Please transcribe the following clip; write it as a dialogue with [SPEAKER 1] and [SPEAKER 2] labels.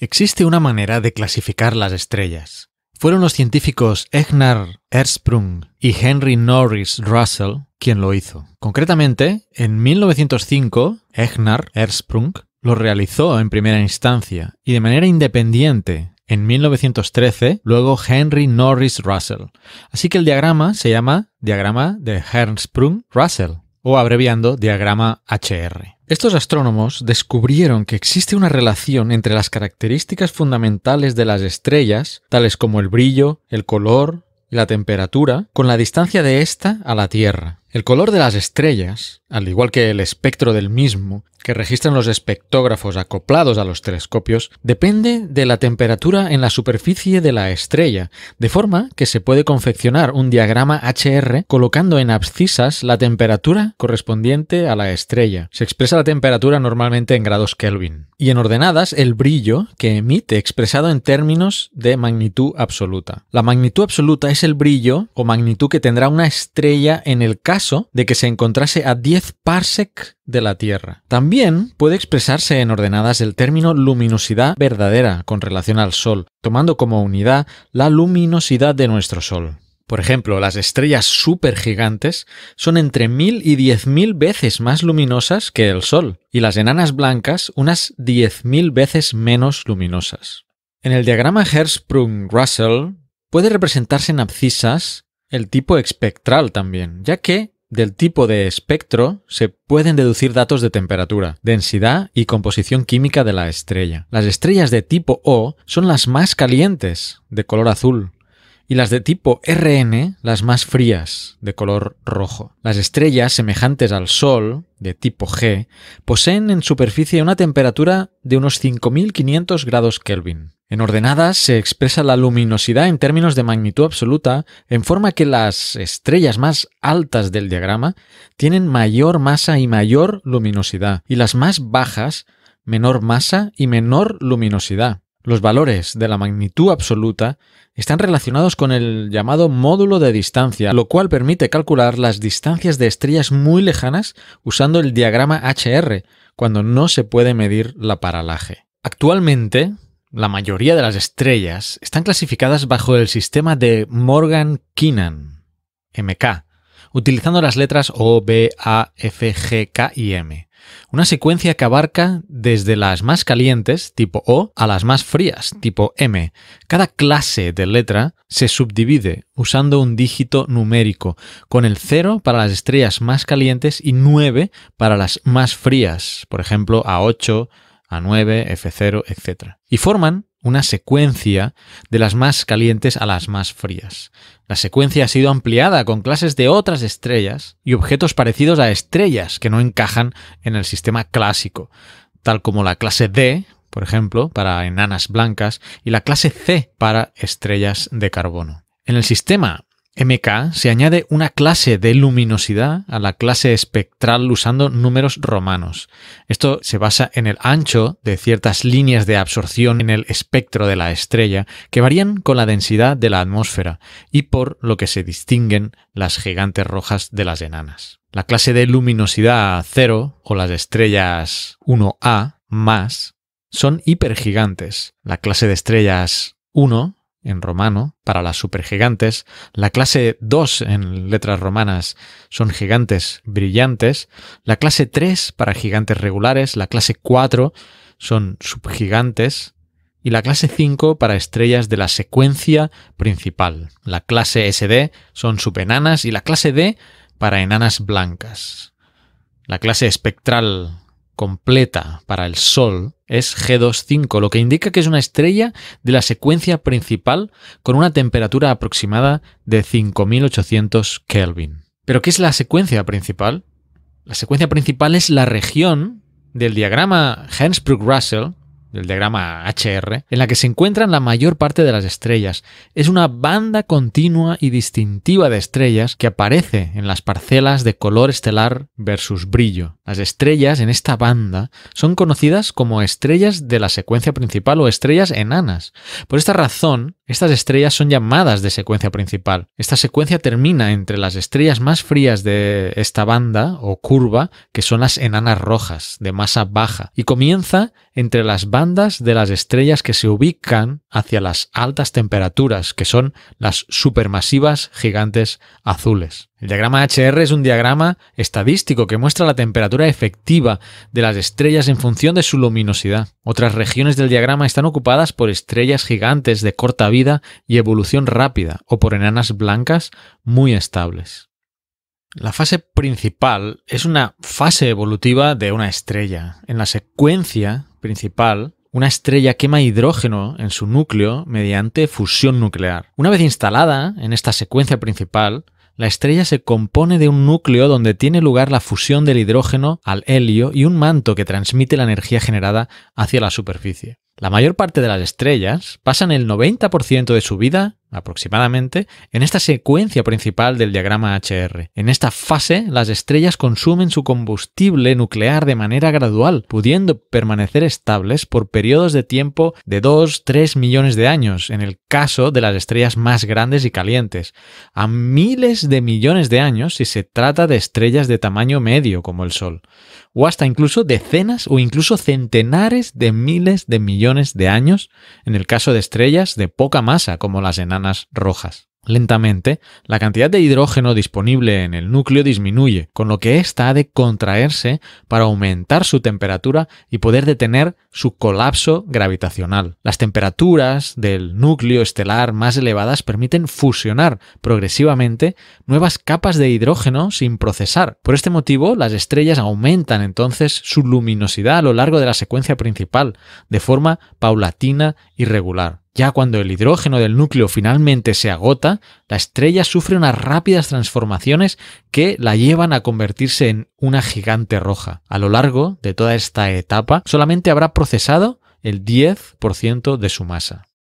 [SPEAKER 1] Existe una manera de clasificar las estrellas. Fueron los científicos Egnar Ersprung y Henry Norris Russell quien lo hizo. Concretamente, en 1905, Egnar Ersprung lo realizó en primera instancia y de manera independiente en 1913, luego Henry Norris Russell. Así que el diagrama se llama diagrama de Hersprung russell o abreviando diagrama HR. Estos astrónomos descubrieron que existe una relación entre las características fundamentales de las estrellas, tales como el brillo, el color y la temperatura, con la distancia de ésta a la Tierra. El color de las estrellas, al igual que el espectro del mismo, que registran los espectógrafos acoplados a los telescopios, depende de la temperatura en la superficie de la estrella, de forma que se puede confeccionar un diagrama HR colocando en abscisas la temperatura correspondiente a la estrella. Se expresa la temperatura normalmente en grados Kelvin. Y en ordenadas, el brillo que emite expresado en términos de magnitud absoluta. La magnitud absoluta es el brillo o magnitud que tendrá una estrella en el caso de que se encontrase a 10 parsec de la Tierra. También puede expresarse en ordenadas el término luminosidad verdadera con relación al Sol, tomando como unidad la luminosidad de nuestro Sol. Por ejemplo, las estrellas supergigantes son entre 1000 y 10000 veces más luminosas que el Sol, y las enanas blancas unas 10000 veces menos luminosas. En el diagrama Hertzsprung-Russell puede representarse en abscisas el tipo espectral también, ya que del tipo de espectro se pueden deducir datos de temperatura, densidad y composición química de la estrella. Las estrellas de tipo O son las más calientes, de color azul, y las de tipo RN las más frías, de color rojo. Las estrellas semejantes al Sol, de tipo G, poseen en superficie una temperatura de unos 5.500 grados Kelvin. En ordenadas se expresa la luminosidad en términos de magnitud absoluta, en forma que las estrellas más altas del diagrama tienen mayor masa y mayor luminosidad, y las más bajas menor masa y menor luminosidad. Los valores de la magnitud absoluta están relacionados con el llamado módulo de distancia, lo cual permite calcular las distancias de estrellas muy lejanas usando el diagrama HR, cuando no se puede medir la paralaje. Actualmente, la mayoría de las estrellas están clasificadas bajo el sistema de Morgan-Keenan, MK, utilizando las letras O, B, A, F, G, K y M. Una secuencia que abarca desde las más calientes, tipo O, a las más frías, tipo M. Cada clase de letra se subdivide usando un dígito numérico, con el 0 para las estrellas más calientes y 9 para las más frías, por ejemplo A8, A9, F0, etc. Y forman una secuencia de las más calientes a las más frías. La secuencia ha sido ampliada con clases de otras estrellas y objetos parecidos a estrellas que no encajan en el sistema clásico, tal como la clase D, por ejemplo, para enanas blancas, y la clase C para estrellas de carbono. En el sistema MK se añade una clase de luminosidad a la clase espectral usando números romanos. Esto se basa en el ancho de ciertas líneas de absorción en el espectro de la estrella que varían con la densidad de la atmósfera y por lo que se distinguen las gigantes rojas de las enanas. La clase de luminosidad 0 o las estrellas 1A más son hipergigantes. La clase de estrellas 1 en romano, para las supergigantes, la clase 2 en letras romanas son gigantes brillantes, la clase 3 para gigantes regulares, la clase 4 son subgigantes y la clase 5 para estrellas de la secuencia principal. La clase SD son subenanas y la clase D para enanas blancas. La clase espectral completa para el Sol es G25, lo que indica que es una estrella de la secuencia principal con una temperatura aproximada de 5800 Kelvin. ¿Pero qué es la secuencia principal? La secuencia principal es la región del diagrama hensbrook russell el diagrama HR, en la que se encuentran la mayor parte de las estrellas. Es una banda continua y distintiva de estrellas que aparece en las parcelas de color estelar versus brillo. Las estrellas en esta banda son conocidas como estrellas de la secuencia principal o estrellas enanas. Por esta razón, estas estrellas son llamadas de secuencia principal. Esta secuencia termina entre las estrellas más frías de esta banda o curva, que son las enanas rojas, de masa baja, y comienza entre las bandas de las estrellas que se ubican hacia las altas temperaturas, que son las supermasivas gigantes azules. El diagrama HR es un diagrama estadístico que muestra la temperatura efectiva de las estrellas en función de su luminosidad. Otras regiones del diagrama están ocupadas por estrellas gigantes de corta vida y evolución rápida o por enanas blancas muy estables. La fase principal es una fase evolutiva de una estrella. En la secuencia principal, una estrella quema hidrógeno en su núcleo mediante fusión nuclear. Una vez instalada en esta secuencia principal, la estrella se compone de un núcleo donde tiene lugar la fusión del hidrógeno al helio y un manto que transmite la energía generada hacia la superficie. La mayor parte de las estrellas pasan el 90% de su vida aproximadamente, en esta secuencia principal del diagrama HR. En esta fase, las estrellas consumen su combustible nuclear de manera gradual, pudiendo permanecer estables por periodos de tiempo de 2-3 millones de años, en el caso de las estrellas más grandes y calientes, a miles de millones de años si se trata de estrellas de tamaño medio como el Sol, o hasta incluso decenas o incluso centenares de miles de millones de años en el caso de estrellas de poca masa como las rojas. Lentamente, la cantidad de hidrógeno disponible en el núcleo disminuye, con lo que ésta ha de contraerse para aumentar su temperatura y poder detener su colapso gravitacional. Las temperaturas del núcleo estelar más elevadas permiten fusionar progresivamente nuevas capas de hidrógeno sin procesar. Por este motivo, las estrellas aumentan entonces su luminosidad a lo largo de la secuencia principal, de forma paulatina y regular. Ya cuando el hidrógeno del núcleo finalmente se agota, la estrella sufre unas rápidas transformaciones que la llevan a convertirse en una gigante roja. A lo largo de toda esta etapa, solamente habrá procesado el 10% de su masa.